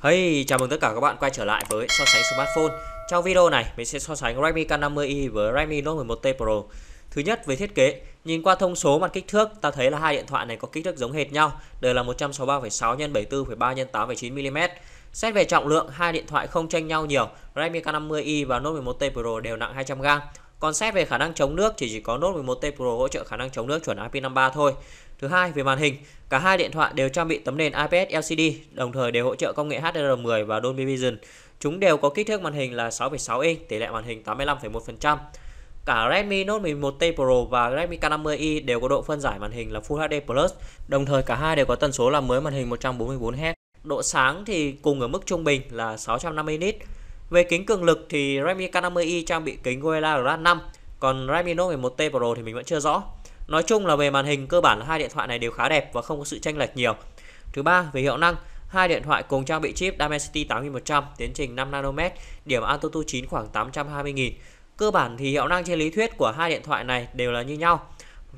Hey, chào mừng tất cả các bạn quay trở lại với so sánh smartphone. Trong video này, mình sẽ so sánh Redmi K50i với Redmi Note 11T Pro. Thứ nhất về thiết kế, nhìn qua thông số mặt kích thước, ta thấy là hai điện thoại này có kích thước giống hệt nhau, đều là 163,6 x 74,3 x 8,9 mm. Xét về trọng lượng, hai điện thoại không tranh nhau nhiều, Redmi K50i và Note 11T Pro đều nặng 200 g còn xét về khả năng chống nước thì chỉ có Note 11T Pro hỗ trợ khả năng chống nước chuẩn IP53 thôi. Thứ hai, về màn hình, cả hai điện thoại đều trang bị tấm nền IPS LCD, đồng thời đều hỗ trợ công nghệ HDR10 và Dolby Vision. Chúng đều có kích thước màn hình là 6,6 inch, tỷ lệ màn hình 85,1%. Cả Redmi Note 11T Pro và Redmi K50i đều có độ phân giải màn hình là Full HD Plus, đồng thời cả hai đều có tần số làm mới màn hình 144Hz. Độ sáng thì cùng ở mức trung bình là 650 nits. Về kính cường lực thì Redmi K50i trang bị kính Gorilla Glass 5, còn Redmi Note 11T Pro thì mình vẫn chưa rõ. Nói chung là về màn hình cơ bản hai điện thoại này đều khá đẹp và không có sự chênh lệch nhiều. Thứ ba, về hiệu năng, hai điện thoại cùng trang bị chip Dimensity 8100, tiến trình 5 nanomet, điểm AnTuTu 9 khoảng 820.000. Cơ bản thì hiệu năng trên lý thuyết của hai điện thoại này đều là như nhau.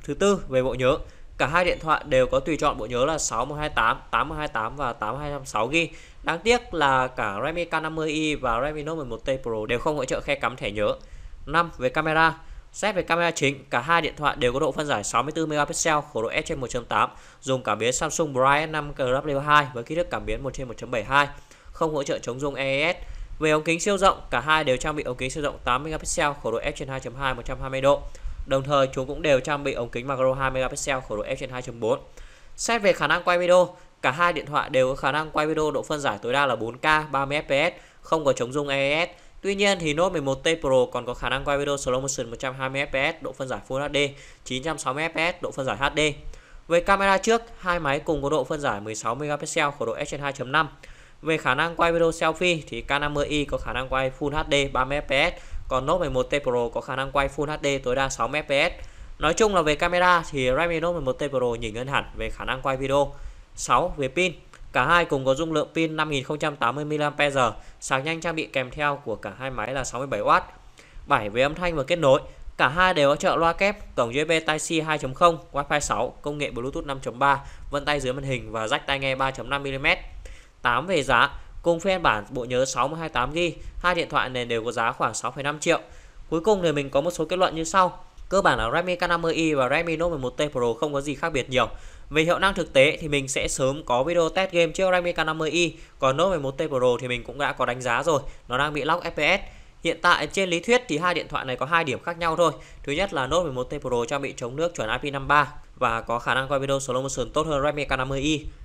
Thứ tư, về bộ nhớ, Cả hai điện thoại đều có tùy chọn bộ nhớ là 6128, 8128 và 8256 g Đáng tiếc là cả Redmi K50i và Redmi Note 11T Pro đều không hỗ trợ khe cắm thẻ nhớ. 5. Về camera, Xét về camera chính, cả hai điện thoại đều có độ phân giải 64 mp khẩu độ f 1.8, dùng cảm biến Samsung Bright 5 W2 với kích thước cảm biến 1 1.72, không hỗ trợ chống rung EES. Về ống kính siêu rộng, cả hai đều trang bị ống kính siêu rộng 8 mp khẩu độ f trên 2.2 120 độ. Đồng thời chúng cũng đều trang bị ống kính macro 2 megapixel khẩu độ f 2.4. Xét về khả năng quay video, cả hai điện thoại đều có khả năng quay video độ phân giải tối đa là 4K 30 fps, không có chống rung AES. Tuy nhiên thì Note 11T Pro còn có khả năng quay video slow motion 120 fps độ phân giải Full HD, 960 fps độ phân giải HD. Về camera trước, hai máy cùng có độ phân giải 16 megapixel khẩu độ f 2.5. Về khả năng quay video selfie thì K50i có khả năng quay Full HD 30 fps còn Note 11T Pro có khả năng quay Full HD tối đa 6 fps. Nói chung là về camera thì Redmi Note 11T Pro nhỉnh hơn hẳn về khả năng quay video. 6. Về pin, cả hai cùng có dung lượng pin 5080 mAh, sạc nhanh trang bị kèm theo của cả hai máy là 67W. 7. Về âm thanh và kết nối, cả hai đều có trợ loa kép, cổng USB Type-C 2.0, Wi-Fi 6, công nghệ Bluetooth 5.3, vân tay dưới màn hình và jack tai nghe 3.5 mm. 8. Về giá, cùng phiên bản bộ nhớ 628GB. Hai điện thoại này đều có giá khoảng 6,5 triệu. Cuối cùng thì mình có một số kết luận như sau. Cơ bản là Redmi K50i và Redmi Note 11T Pro không có gì khác biệt nhiều. Về hiệu năng thực tế thì mình sẽ sớm có video test game trước Redmi K50i, còn Note 11T Pro thì mình cũng đã có đánh giá rồi, nó đang bị lóc FPS. Hiện tại trên lý thuyết thì hai điện thoại này có hai điểm khác nhau thôi. Thứ nhất là Note 11T Pro trang bị chống nước chuẩn IP53 và có khả năng quay video slow motion tốt hơn Redmi K50i.